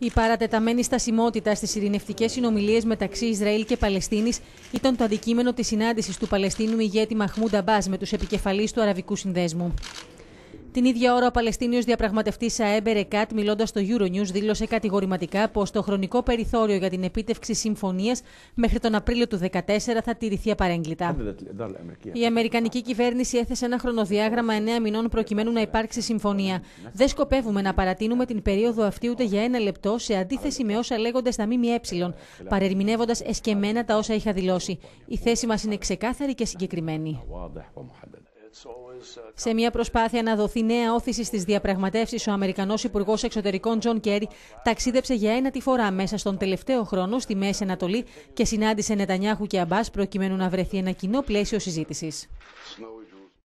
Η παρατεταμένη στασιμότητα στις ειρηνευτικές συνομιλίες μεταξύ Ισραήλ και Παλαιστίνης ήταν το αντικείμενο της συνάντησης του Παλαιστίνου ηγέτη Μαχμούντα Μπάς με τους επικεφαλείς του Αραβικού Συνδέσμου. Την ίδια ώρα, ο Παλαιστίνιος διαπραγματευτής Αέμπερ Μπερεκάτ, μιλώντας στο Euronews, δήλωσε κατηγορηματικά πως το χρονικό περιθώριο για την επίτευξη συμφωνίας μέχρι τον Απρίλιο του 2014 θα τηρηθεί απαρέγκλιτα. Ε, Η Αμερικανική κυβέρνηση έθεσε ένα χρονοδιάγραμμα 9 μηνών προκειμένου να υπάρξει συμφωνία. Δεν σκοπεύουμε να παρατείνουμε την περίοδο αυτή ούτε για ένα λεπτό, σε αντίθεση με όσα λέγονται στα ΜΜΕ, παρερμηνεύοντας εσκεμμένα τα όσα είχα δηλώσει. Η θέση μας είναι ξεκάθαρη και συγκεκριμένη. Uh, Σε μια προσπάθεια να δοθεί νέα όθηση στις διαπραγματεύσεις, ο Αμερικανός Υπουργός Εξωτερικών Τζον Κέρι ταξίδεψε για ένα τη φορά μέσα στον τελευταίο χρόνο στη Μέση Ανατολή και συνάντησε Νετανιάχου και Αμπάς προκειμένου να βρεθεί ένα κοινό πλαίσιο συζήτησης.